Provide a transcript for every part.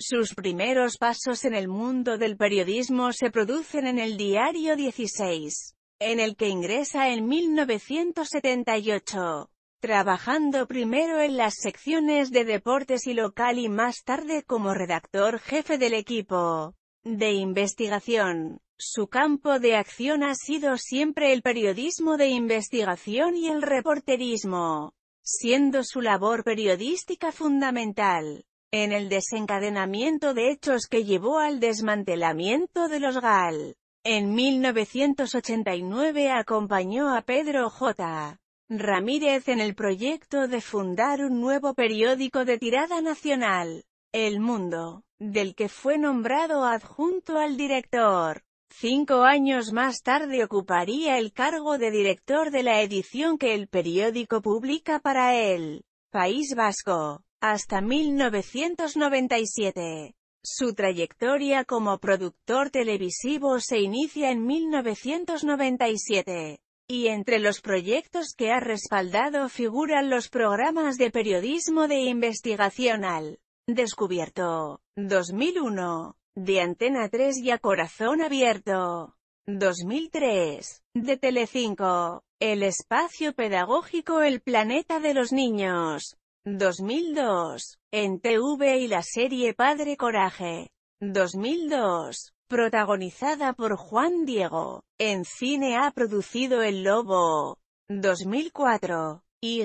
Sus primeros pasos en el mundo del periodismo se producen en el diario 16, en el que ingresa en 1978, trabajando primero en las secciones de deportes y local y más tarde como redactor jefe del equipo de investigación. Su campo de acción ha sido siempre el periodismo de investigación y el reporterismo, siendo su labor periodística fundamental en el desencadenamiento de hechos que llevó al desmantelamiento de los GAL. En 1989 acompañó a Pedro J. Ramírez en el proyecto de fundar un nuevo periódico de tirada nacional, El Mundo, del que fue nombrado adjunto al director. Cinco años más tarde ocuparía el cargo de director de la edición que el periódico publica para él, País Vasco hasta 1997. Su trayectoria como productor televisivo se inicia en 1997, y entre los proyectos que ha respaldado figuran los programas de periodismo de investigación al Descubierto, 2001, de Antena 3 y a Corazón Abierto, 2003, de Telecinco, El Espacio Pedagógico El Planeta de los Niños, 2002. En TV y la serie Padre Coraje. 2002. Protagonizada por Juan Diego. En cine ha producido El Lobo. 2004. Y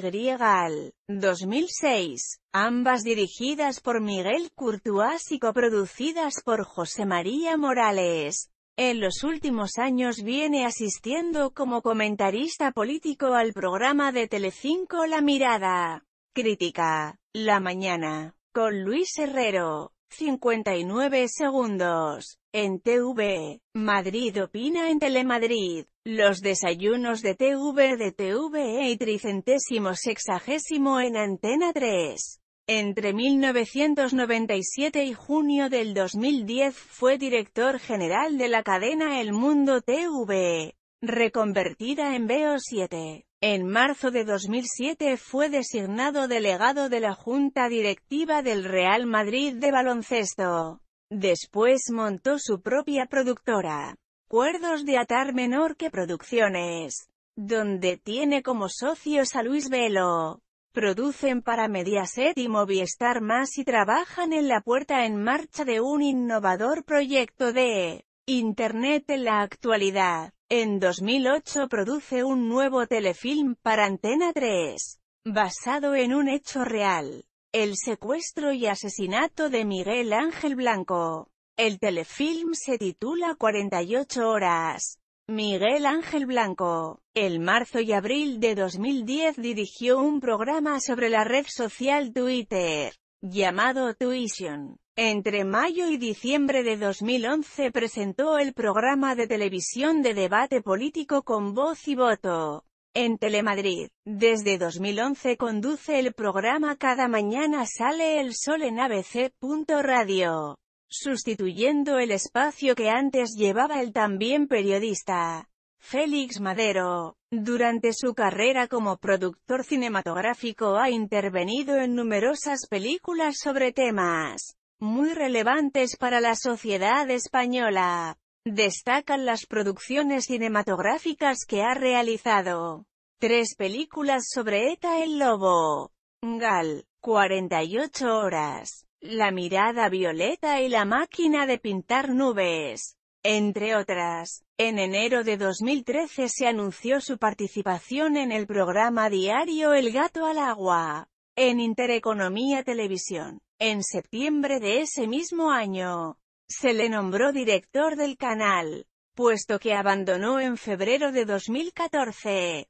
2006. Ambas dirigidas por Miguel Curtuás y coproducidas por José María Morales. En los últimos años viene asistiendo como comentarista político al programa de Telecinco La Mirada. Crítica. La mañana. Con Luis Herrero. 59 segundos. En TV. Madrid opina en Telemadrid. Los desayunos de TV de TVE y tricentésimo sexagésimo en Antena 3. Entre 1997 y junio del 2010 fue director general de la cadena El Mundo TV, reconvertida en BO7. En marzo de 2007 fue designado delegado de la Junta Directiva del Real Madrid de Baloncesto. Después montó su propia productora, Cuerdos de Atar Menor que Producciones, donde tiene como socios a Luis Velo. Producen para Mediaset y Movistar Más y trabajan en la puerta en marcha de un innovador proyecto de Internet en la actualidad. En 2008 produce un nuevo telefilm para Antena 3, basado en un hecho real, el secuestro y asesinato de Miguel Ángel Blanco. El telefilm se titula 48 horas. Miguel Ángel Blanco. El marzo y abril de 2010 dirigió un programa sobre la red social Twitter, llamado Tuition entre mayo y diciembre de 2011 presentó el programa de televisión de debate político con voz y voto. En Telemadrid, desde 2011 conduce el programa Cada mañana sale el sol en abc.radio, sustituyendo el espacio que antes llevaba el también periodista. Félix Madero. Durante su carrera como productor cinematográfico ha intervenido en numerosas películas sobre temas muy relevantes para la sociedad española. Destacan las producciones cinematográficas que ha realizado. Tres películas sobre ETA el Lobo. Gal, 48 horas. La mirada violeta y la máquina de pintar nubes. Entre otras, en enero de 2013 se anunció su participación en el programa diario El Gato al Agua, en Intereconomía Televisión. En septiembre de ese mismo año, se le nombró director del canal, puesto que abandonó en febrero de 2014.